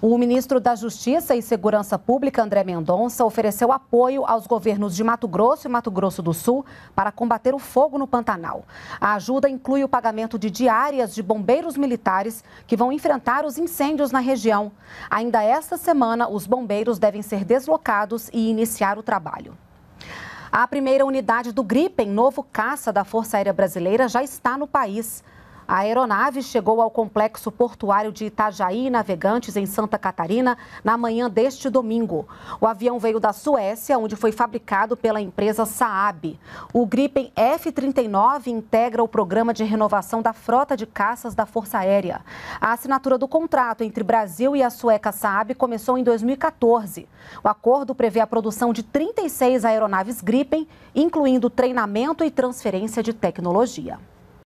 O ministro da Justiça e Segurança Pública, André Mendonça, ofereceu apoio aos governos de Mato Grosso e Mato Grosso do Sul para combater o fogo no Pantanal. A ajuda inclui o pagamento de diárias de bombeiros militares que vão enfrentar os incêndios na região. Ainda esta semana, os bombeiros devem ser deslocados e iniciar o trabalho. A primeira unidade do Gripen, novo caça da Força Aérea Brasileira, já está no país. A aeronave chegou ao complexo portuário de Itajaí, Navegantes, em Santa Catarina, na manhã deste domingo. O avião veio da Suécia, onde foi fabricado pela empresa Saab. O Gripen F-39 integra o programa de renovação da frota de caças da Força Aérea. A assinatura do contrato entre Brasil e a sueca Saab começou em 2014. O acordo prevê a produção de 36 aeronaves Gripen, incluindo treinamento e transferência de tecnologia.